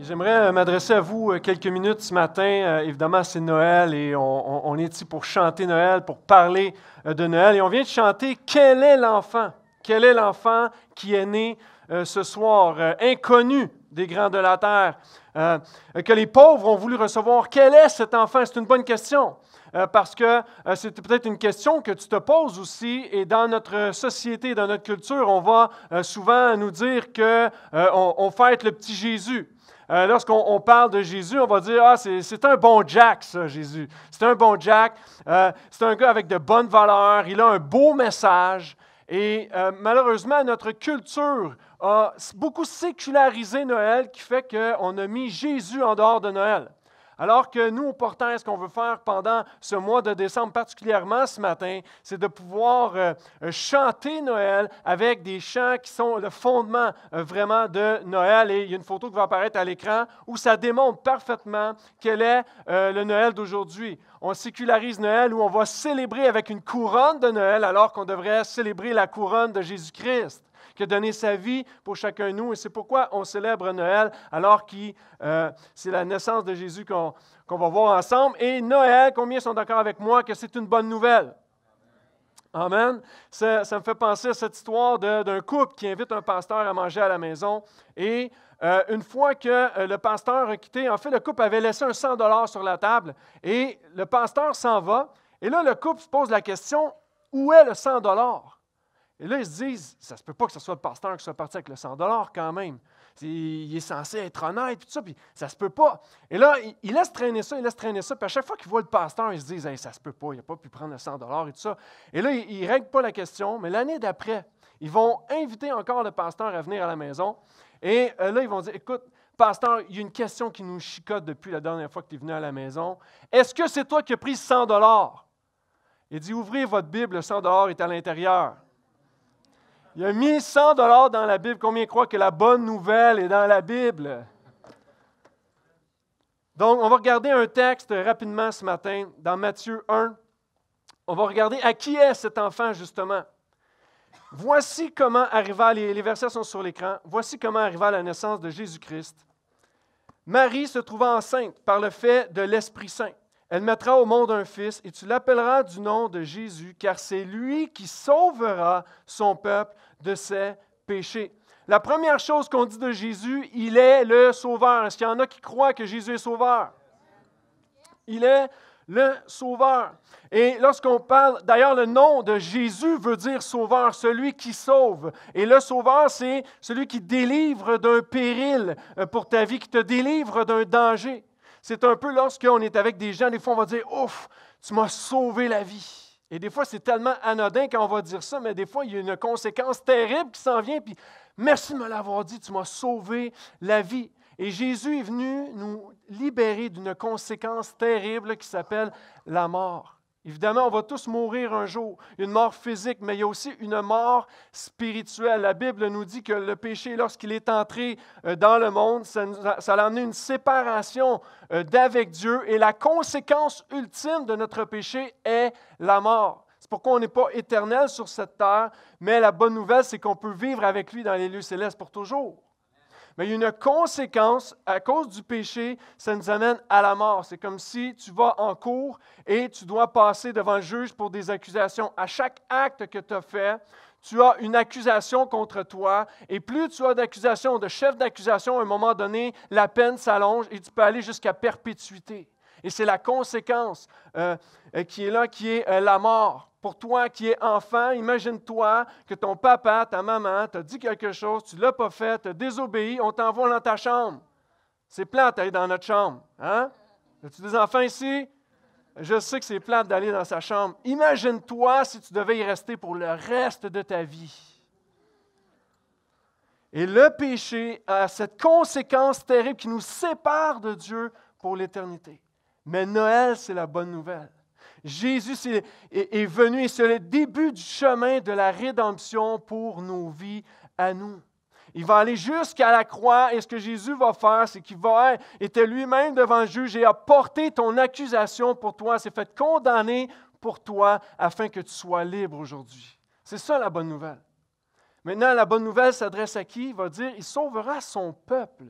J'aimerais euh, m'adresser à vous euh, quelques minutes ce matin. Euh, évidemment, c'est Noël et on, est ici pour chanter Noël, pour parler de Noël. Et on vient de chanter Quel est l'enfant Quel est l'enfant qui est né ce soir, inconnu des grands de la terre, que les pauvres ont voulu recevoir? Quel est cet enfant C'est une bonne question. Parce que c'est peut-être une question que tu te poses aussi, et dans notre société, dans notre culture, on va souvent nous dire que on, on fête le petit Jésus, euh, lorsqu'on parle de Jésus, on va dire Ah, c'est un bon Jack, ça, Jésus. C'est un bon Jack. Euh, c'est un gars avec de bonnes valeurs. Il a un beau message. Et euh, malheureusement, notre culture a beaucoup sécularisé Noël, qui fait qu'on a mis Jésus en dehors de Noël. Alors que nous, au Portail, ce qu'on veut faire pendant ce mois de décembre, particulièrement ce matin, c'est de pouvoir euh, euh, chanter Noël avec des chants qui sont le fondement euh, vraiment de Noël. Et il y a une photo qui va apparaître à l'écran où ça démontre parfaitement quel est le Noël d'aujourd'hui. On sécularise Noël où on va célébrer avec une couronne de Noël alors qu'on devrait célébrer la couronne de Jésus-Christ qui a donné sa vie pour chacun de nous. Et c'est pourquoi on célèbre Noël, alors que euh, c'est la naissance de Jésus qu'on va voir ensemble. Et Noël, combien sont d'accord avec moi que c'est une bonne nouvelle? Amen. Ça, me fait penser à cette histoire d'un couple qui invite un pasteur à manger à la maison. Et euh, une fois que euh, le pasteur a quitté, en fait, le couple avait laissé un 100 sur la table. Et le pasteur s'en va. Et là, le couple se pose la question, où est le 100 et là, ils se disent, ça se peut pas que ce soit le pasteur qui soit parti avec le 100 quand même. Il est censé être honnête, puis ça, puis ça se peut pas. Et là, il, laisse traîner ça, il laisse traîner ça, puis à chaque fois qu'il voit le pasteur, ils se disent, ça se peut pas, il n'a pas pu prendre le 100 et tout ça. Et là, ils ne règlent pas la question, mais l'année d'après, ils vont inviter encore le pasteur à venir à la maison. Et euh, là, ils vont dire, écoute, pasteur, il y a une question qui nous chicote depuis la dernière fois que tu es venu à la maison. Est-ce que c'est toi qui as pris 100 Il dit, ouvrez votre Bible, le 100 est à l'intérieur. Il a mis 100 dollars dans la Bible. Combien croient que la bonne nouvelle est dans la Bible? Donc, on va regarder un texte rapidement ce matin dans Matthieu 1. On va regarder à qui est cet enfant justement. Voici comment arriva, les versets sont sur l'écran, voici comment arriva la naissance de Jésus-Christ. Marie se trouva enceinte par le fait de l'Esprit Saint. Elle mettra au monde un fils et tu l'appelleras du nom de Jésus, car c'est lui qui sauvera son peuple de ses péchés. La première chose qu'on dit de Jésus, il est le sauveur. Est-ce qu'il y en a qui croient que Jésus est sauveur? Il est le sauveur. Et lorsqu'on parle, d'ailleurs, le nom de Jésus veut dire sauveur, celui qui sauve. Et le sauveur, c'est celui qui délivre d'un péril euh, pour ta vie, qui te délivre d'un danger. C'est un peu lorsqu'on est avec des gens, des fois on va dire Ouf, tu m'as sauvé la vie. Et des fois, c'est tellement anodin quand on va dire ça, mais des fois, il y a une conséquence terrible qui s'en vient. Puis, merci de me l'avoir dit, tu m'as sauvé la vie. Et Jésus est venu nous libérer d'une conséquence terrible qui s'appelle la mort. Évidemment, on va tous mourir un jour, une mort physique, mais il y a aussi une mort spirituelle. La Bible nous dit que le péché, lorsqu'il est entré euh, dans le monde, ça, a, ça amené une séparation euh, d'avec Dieu et la conséquence ultime de notre péché est la mort. C'est pourquoi on n'est pas éternel sur cette terre, mais la bonne nouvelle, c'est qu'on peut vivre avec lui dans les lieux célestes pour toujours. Mais il y a une conséquence à cause du péché, ça nous amène à la mort. C'est comme si tu vas en cours et tu dois passer devant le juge pour des accusations. À chaque acte que tu as fait, tu as une accusation contre toi, et plus tu as d'accusations, de chefs d'accusation, à un moment donné, la peine s'allonge et tu peux aller jusqu'à perpétuité. Et c'est la conséquence euh, euh, qui est là, qui est euh, la mort. Pour toi qui es enfant, imagine-toi que ton papa, ta maman t'a dit quelque chose, tu ne l'as pas fait, tu as désobéi, on t'envoie dans ta chambre. C'est plate d'aller dans notre chambre. Hein? As-tu des enfants ici? Je sais que c'est plate d'aller dans sa chambre. Imagine-toi si tu devais y rester pour le reste de ta vie. Et le péché a cette conséquence terrible qui nous sépare de Dieu pour l'éternité. Mais Noël, c'est la bonne nouvelle. Jésus est, venu et c'est le début du chemin de la rédemption pour nos vies à nous. Il va aller jusqu'à la croix et ce que Jésus va faire, c'est qu'il va être lui-même devant le juge et a ton accusation pour toi, s'est fait condamner pour toi afin que tu sois libre aujourd'hui. C'est ça la bonne nouvelle. Maintenant, la bonne nouvelle s'adresse à qui Il va dire, il sauvera son peuple.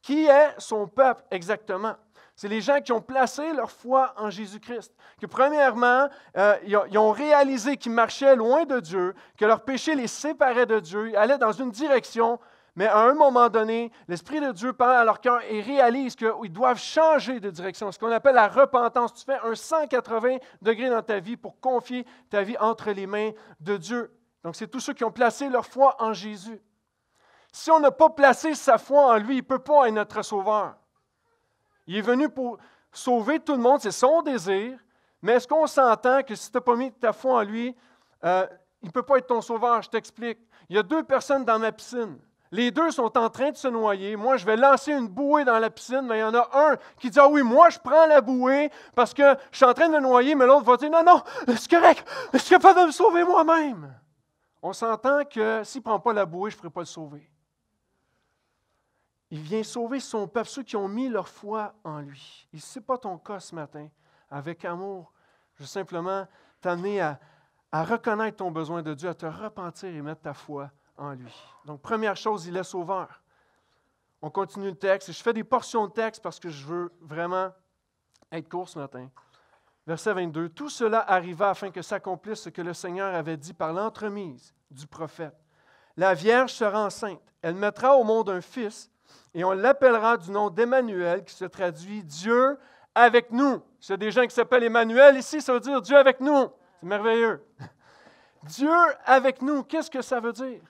Qui est son peuple exactement c'est les gens qui ont placé leur foi en Jésus-Christ, que premièrement, euh, ils, ont, réalisé qu'ils marchaient loin de Dieu, que leur péché les séparait de Dieu, ils allaient dans une direction, mais à un moment donné, l'Esprit de Dieu parle à leur cœur et réalise qu'ils doivent changer de direction, ce qu'on appelle la repentance. Tu fais un 180 degrés dans ta vie pour confier ta vie entre les mains de Dieu. Donc, c'est tous ceux qui ont placé leur foi en Jésus. Si on n'a pas placé sa foi en lui, il ne peut pas être notre sauveur. Il est venu pour sauver tout le monde, c'est son désir. Mais est-ce qu'on s'entend que si tu n'as pas mis ta foi en lui, euh, il ne peut pas être ton sauveur, je t'explique. Il y a deux personnes dans ma piscine. Les deux sont en train de se noyer. Moi, je vais lancer une bouée dans la piscine, mais il y en a un qui dit Ah oui, moi, je prends la bouée parce que je suis en train de me noyer, mais l'autre va dire Non, non, c'est correct, je suis capable de me sauver moi-même. On s'entend que s'il ne prend pas la bouée, je ne ferai pas le sauver. Il vient sauver son peuple, ceux qui ont mis leur foi en lui. Il ne sait pas ton cas ce matin. Avec amour, je simplement t'amener à, à reconnaître ton besoin de Dieu, à te repentir et mettre ta foi en lui. Donc, première chose, il est sauveur. On continue le texte. Je fais des portions de texte parce que je veux vraiment être court ce matin. Verset 22. Tout cela arriva afin que s'accomplisse ce que le Seigneur avait dit par l'entremise du prophète. La Vierge sera enceinte. Elle mettra au monde un fils et on l'appellera du nom d'Emmanuel, qui se traduit Dieu avec nous. C'est des gens qui s'appellent Emmanuel ici, ça veut dire Dieu avec nous. C'est merveilleux. Dieu avec nous, qu'est-ce que ça veut dire?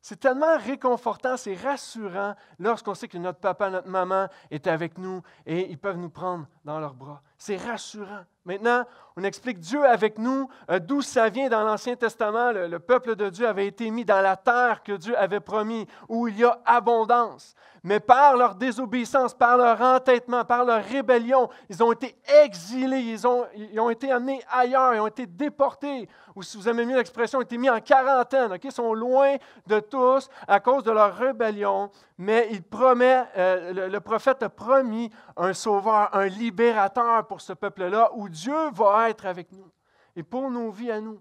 C'est tellement réconfortant, c'est rassurant lorsqu'on sait que notre papa, notre maman est avec nous et ils peuvent nous prendre dans leurs bras. C'est rassurant. Maintenant, on explique Dieu avec nous, euh, d'où ça vient dans l'Ancien Testament. Le, peuple de Dieu avait été mis dans la terre que Dieu avait promis, où il y a abondance. Mais par leur désobéissance, par leur entêtement, par leur rébellion, ils ont été exilés, ils ont, ils ont été amenés ailleurs, ils ont été déportés, ou si vous aimez mieux l'expression, ils ont été mis en quarantaine. Ils sont loin de tous à cause de leur rébellion, mais il promet, euh, le prophète a promis un sauveur, un libérateur pour ce peuple-là, où Dieu va être avec nous. Et pour nos vies à nous,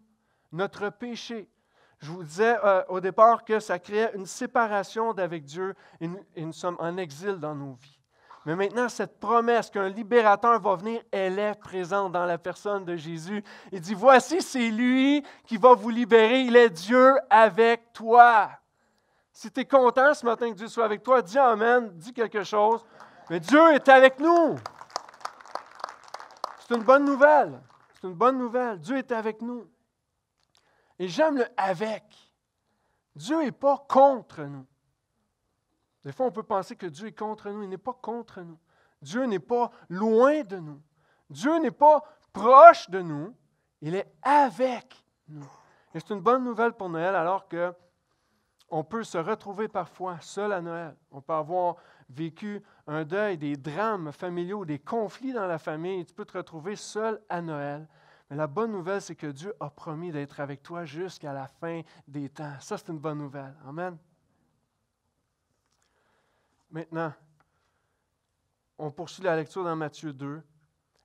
notre péché, je vous disais euh, au départ que ça créait une séparation d'avec Dieu et nous, et nous sommes en exil dans nos vies. Mais maintenant, cette promesse qu'un libérateur va venir, elle est présente dans la personne de Jésus. Il dit, voici, c'est lui qui va vous libérer. Il est Dieu avec toi. Si tu es content ce matin que Dieu soit avec toi, dis Amen, dis quelque chose. Mais Dieu est avec nous. C'est une bonne nouvelle. C'est une bonne nouvelle. Dieu est avec nous. Et j'aime le avec. Dieu n'est pas contre nous. Des fois, on peut penser que Dieu est contre nous. Il n'est pas contre nous. Dieu n'est pas loin de nous. Dieu n'est pas proche de nous. Il est avec nous. Et c'est une bonne nouvelle pour Noël alors que on peut se retrouver parfois seul à Noël. On peut avoir vécu un deuil, des drames familiaux, des conflits dans la famille. Tu peux te retrouver seul à Noël. Mais la bonne nouvelle, c'est que Dieu a promis d'être avec toi jusqu'à la fin des temps. Ça, c'est une bonne nouvelle. Amen. Maintenant, on poursuit la lecture dans Matthieu 2.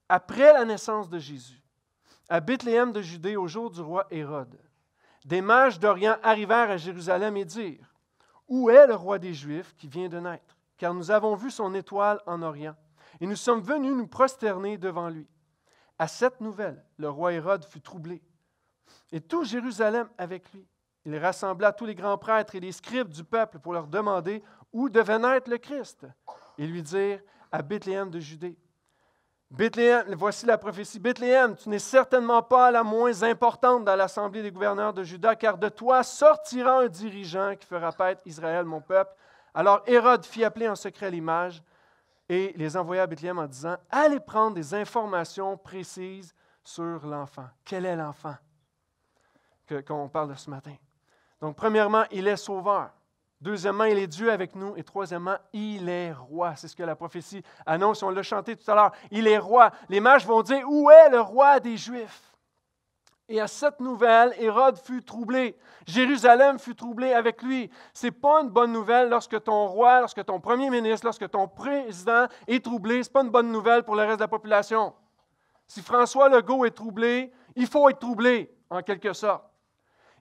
Après la naissance de Jésus, à Bethléem de Judée, au jour du roi Hérode, des mages d'Orient arrivèrent à Jérusalem et dirent, Où est le roi des Juifs qui vient de naître car nous avons vu son étoile en Orient, et nous sommes venus nous prosterner devant lui. À cette nouvelle, le roi Hérode fut troublé, et tout Jérusalem avec lui. Il rassembla tous les grands prêtres et les scribes du peuple pour leur demander où devait naître le Christ, et lui dire à Bethléem de Judée. Bethléem, voici la prophétie. Bethléem, tu n'es certainement pas la moins importante dans l'assemblée des gouverneurs de Juda, car de toi sortira un dirigeant qui fera paître Israël, mon peuple. Alors Hérode fit appeler en secret l'image et les envoya à Bethléem en disant Allez prendre des informations précises sur l'enfant. Quel est l'enfant qu'on parle de ce matin? Donc, premièrement, il est sauveur. Deuxièmement, il est Dieu avec nous. Et troisièmement, il est roi. C'est ce que la prophétie annonce. On l'a chanté tout à l'heure. Il est roi. Les mages vont dire Où est le roi des Juifs et à cette nouvelle, Hérode fut troublé. Jérusalem fut troublée avec lui. Ce n'est pas une bonne nouvelle lorsque ton roi, lorsque ton premier ministre, lorsque ton président est troublé. Ce n'est pas une bonne nouvelle pour le reste de la population. Si François Legault est troublé, il faut être troublé, en quelque sorte.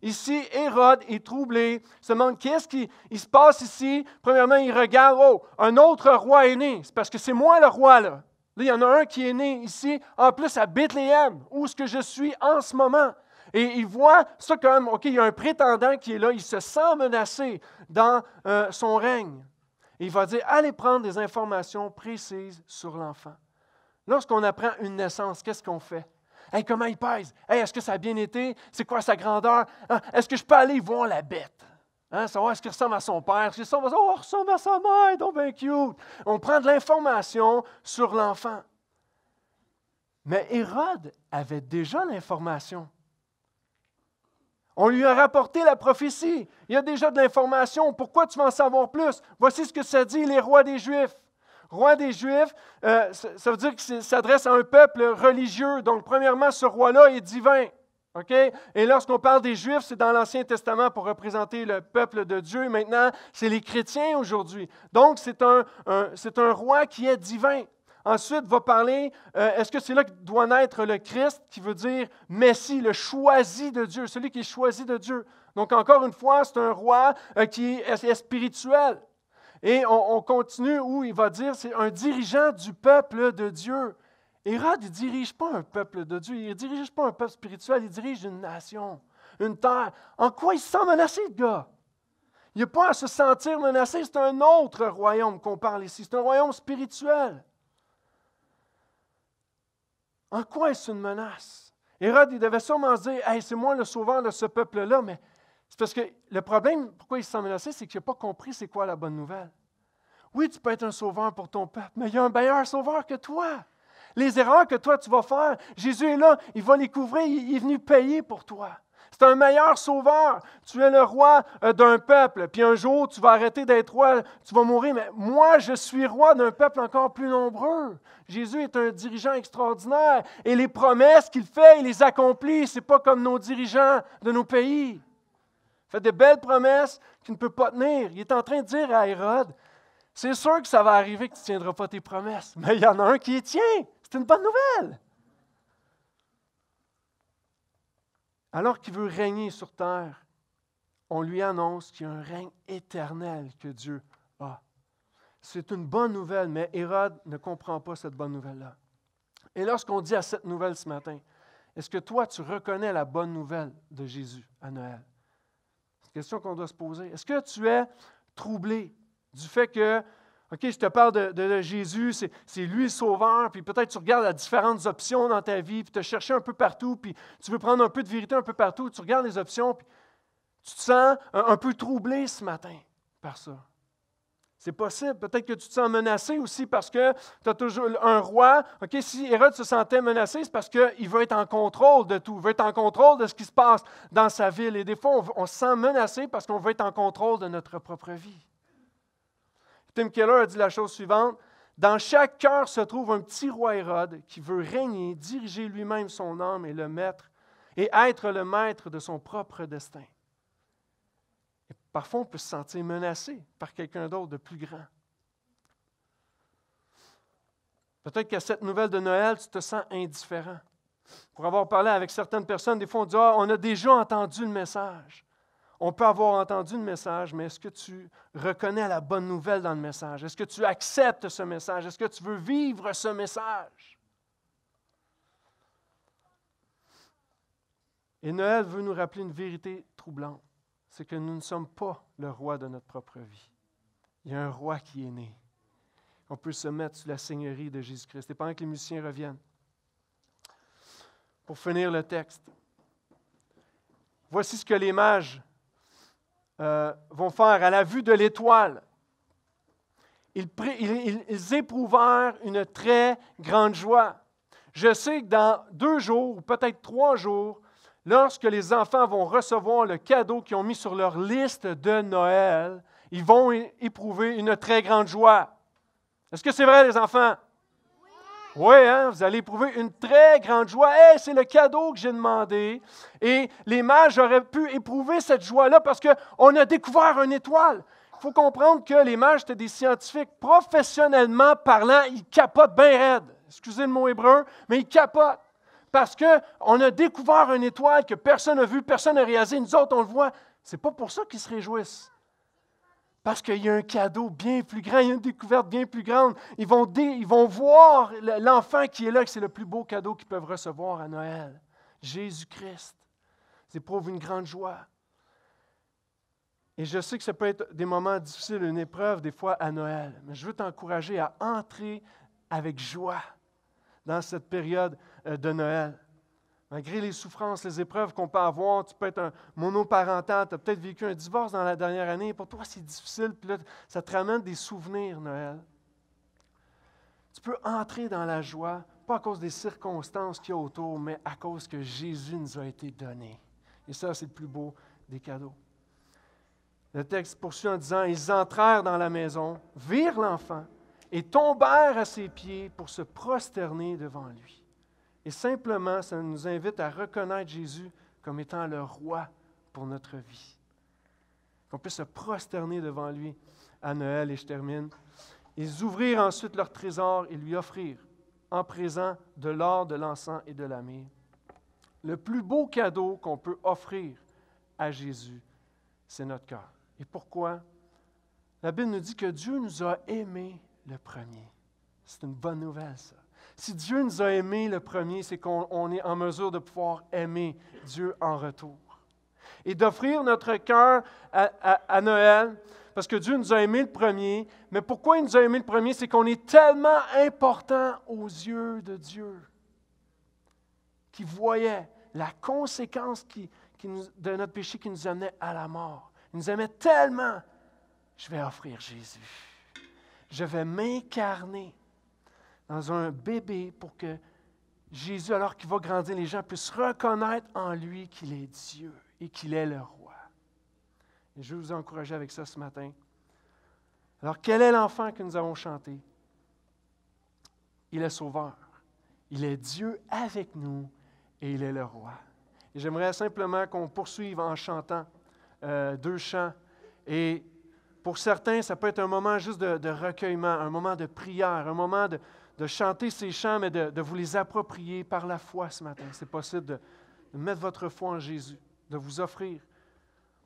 Ici, Hérode est troublé, se demande qu'est-ce qui se passe ici. Premièrement, il regarde, oh, un autre roi est né. C'est parce que c'est moi le roi, là il y en a un qui est né ici, en ah, plus à Bethléem, où ce que je suis en ce moment. Et il voit ça comme, OK, il y a un prétendant qui est là, il se sent menacé dans euh, son règne. il va dire, allez prendre des informations précises sur l'enfant. Lorsqu'on apprend une naissance, qu'est-ce qu'on fait? comment il pèse? est-ce que ça a bien été? C'est quoi sa grandeur? Ah, est-ce que je peux aller voir la bête? Hein, ce qu'il ressemble à son père, ce qu'il ressemble oh, sa mère, donc bien cute. On prend de l'information sur l'enfant. Mais Hérode avait déjà l'information. On lui a rapporté la prophétie. Il y a déjà de l'information. Pourquoi tu veux en savoir plus? Voici ce que ça dit, les rois des Juifs. Roi des Juifs, euh, ça veut dire qu'il s'adresse à un peuple religieux. Donc, premièrement, ce roi-là est divin. Et lorsqu'on parle des Juifs, c'est dans l'Ancien Testament pour représenter le peuple de Dieu. Maintenant, c'est les chrétiens aujourd'hui. Donc, c'est un, c'est un, roi qui est divin. Ensuite, va parler, euh, est-ce que c'est là que doit naître le Christ, qui veut dire Messie, le choisi de Dieu, celui qui est choisi de Dieu. Donc, encore une fois, c'est un roi euh, qui est, spirituel. Et on, on continue où il va dire, c'est un dirigeant du peuple de Dieu. Hérode, il ne dirige pas un peuple de Dieu, il ne dirige pas un peuple spirituel, il dirige une nation, une terre. En quoi il se sent menacé, le gars? Il n'a pas à se sentir menacé, c'est un autre royaume qu'on parle ici, c'est un royaume spirituel. En quoi est-ce une menace? Hérode, il devait sûrement se dire Hey, c'est moi le sauveur de ce peuple-là, mais c'est parce que le problème, pourquoi il se sent menacé, c'est qu'il n'a pas compris c'est quoi la bonne nouvelle. Oui, tu peux être un sauveur pour ton peuple, mais il y a un meilleur sauveur que toi. Les erreurs que toi, tu vas faire, Jésus est là, il va les couvrir, il est venu payer pour toi. C'est un meilleur sauveur. Tu es le roi euh, d'un peuple. Puis un jour, tu vas arrêter d'être roi, tu vas mourir. Mais moi, je suis roi d'un peuple encore plus nombreux. Jésus est un dirigeant extraordinaire. Et les promesses qu'il fait, il les accomplit. Ce n'est pas comme nos dirigeants de nos pays. Il fait des belles promesses qu'il ne peut pas tenir. Il est en train de dire à Hérode, c'est sûr que ça va arriver que tu ne tiendras pas tes promesses. Mais il y en a un qui tient. C'est une bonne nouvelle. Alors qu'il veut régner sur terre, on lui annonce qu'il y a un règne éternel que Dieu a. C'est une bonne nouvelle, mais Hérode ne comprend pas cette bonne nouvelle-là. Et lorsqu'on dit à cette nouvelle ce matin, est-ce que toi, tu reconnais la bonne nouvelle de Jésus à Noël? C'est une question qu'on doit se poser. Est-ce que tu es troublé du fait que OK, je te parle de, Jésus, c'est, lui le sauveur, puis peut-être tu regardes les différentes options dans ta vie, puis tu as cherché un peu partout, puis tu veux prendre un peu de vérité un peu partout, tu regardes les options, puis tu te sens un, peu troublé ce matin par ça. C'est possible. Peut-être que tu te sens menacé aussi parce que tu as toujours un roi. OK, si Hérode se sentait menacé, c'est parce qu'il veut être en contrôle de tout, il veut être en contrôle de ce qui se passe dans sa ville. Et des fois, on, on se sent menacé parce qu'on veut être en contrôle de notre propre vie. Tim Keller a dit la chose suivante. Dans chaque cœur se trouve un petit roi Hérode qui veut régner, diriger lui-même son âme et le maître, et être le maître de son propre destin. Et parfois, on peut se sentir menacé par quelqu'un d'autre de plus grand. Peut-être qu'à cette nouvelle de Noël, tu te sens indifférent. Pour avoir parlé avec certaines personnes, des fois, on dit ah, on a déjà entendu le message. On peut avoir entendu le message, mais est-ce que tu reconnais la bonne nouvelle dans le message? Est-ce que tu acceptes ce message? Est-ce que tu veux vivre ce message? Et Noël veut nous rappeler une vérité troublante, c'est que nous ne sommes pas le roi de notre propre vie. Il y a un roi qui est né. On peut se mettre sous la seigneurie de Jésus-Christ. Et pendant que les musiciens reviennent, pour finir le texte, voici ce que les mages euh, vont faire à la vue de l'étoile. Ils, ils, éprouvèrent une très grande joie. Je sais que dans deux jours, ou peut-être trois jours, lorsque les enfants vont recevoir le cadeau qu'ils ont mis sur leur liste de Noël, ils vont éprouver une très grande joie. Est-ce que c'est vrai, les enfants? Oui, hein, vous allez éprouver une très grande joie. c'est le cadeau que j'ai demandé. Et les mages auraient pu éprouver cette joie-là parce qu'on a découvert une étoile. Il faut comprendre que les mages étaient des scientifiques. Professionnellement parlant, ils capotent bien raide. Excusez le mot hébreu, mais ils capotent. Parce qu'on a découvert une étoile que personne n'a vue, personne n'a réalisé. Nous autres, on le voit. C'est pas pour ça qu'ils se réjouissent. Parce qu'il y a un cadeau bien plus grand, il y a une découverte bien plus grande. Ils vont, ils vont voir l'enfant qui est là, que c'est le plus beau cadeau qu'ils peuvent recevoir à Noël. Jésus-Christ. C'est pour une grande joie. Et je sais que ça peut être des moments difficiles, une épreuve des fois à Noël, mais je veux t'encourager à entrer avec joie dans cette période euh, de Noël. Malgré les souffrances, les épreuves qu'on peut avoir, tu peux être un monoparental, tu as peut-être vécu un divorce dans la dernière année, pour toi c'est difficile, puis là, ça te ramène des souvenirs, Noël. Tu peux entrer dans la joie, pas à cause des circonstances qu'il y a autour, mais à cause que Jésus nous a été donné. Et ça, c'est le plus beau des cadeaux. Le texte poursuit en disant, ils entrèrent dans la maison, virent l'enfant et tombèrent à ses pieds pour se prosterner devant lui. Et simplement, ça nous invite à reconnaître Jésus comme étant le roi pour notre vie. Qu'on puisse se prosterner devant lui à Noël, et je termine. Ils ouvrir ensuite leur trésor et lui offrir, en présent de l'or, de l'encens et de la Le plus beau cadeau qu'on peut offrir à Jésus, c'est notre cœur. Et pourquoi? La Bible nous dit que Dieu nous a aimés le premier. C'est une bonne nouvelle, ça. Si Dieu nous a aimés le premier, c'est qu'on est en mesure de pouvoir aimer Dieu en retour. Et d'offrir notre cœur à, Noël, parce que Dieu nous a aimés le premier, mais pourquoi il nous a aimés le premier, c'est qu'on est tellement important aux yeux de Dieu, qui voyait la conséquence qui, de notre péché qui nous amenait à la mort. Il nous aimait tellement, je vais offrir Jésus. Je vais m'incarner dans un bébé pour que Jésus, alors qu'il va grandir, les gens puissent reconnaître en lui qu'il est Dieu et qu'il est le roi. Et je vais vous encourager avec ça ce matin. Alors, quel est l'enfant que nous avons chanté? Il est sauveur. Il est Dieu avec nous et il est le roi. j'aimerais simplement qu'on poursuive en chantant euh, deux chants. Et pour certains, ça peut être un moment juste de recueillement, un moment de prière, un moment de, de chanter ces chants, mais de, vous les approprier par la foi ce matin. C'est possible de, mettre votre foi en Jésus, de vous offrir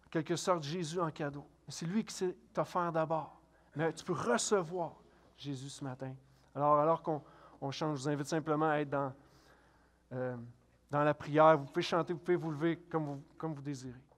en quelque sorte Jésus en cadeau. C'est lui qui s'est offert d'abord. Mais tu peux recevoir Jésus ce matin. Alors, alors qu'on on change, je vous invite simplement à être dans, euh, dans la prière. Vous pouvez chanter, vous pouvez vous lever comme vous, comme vous désirez.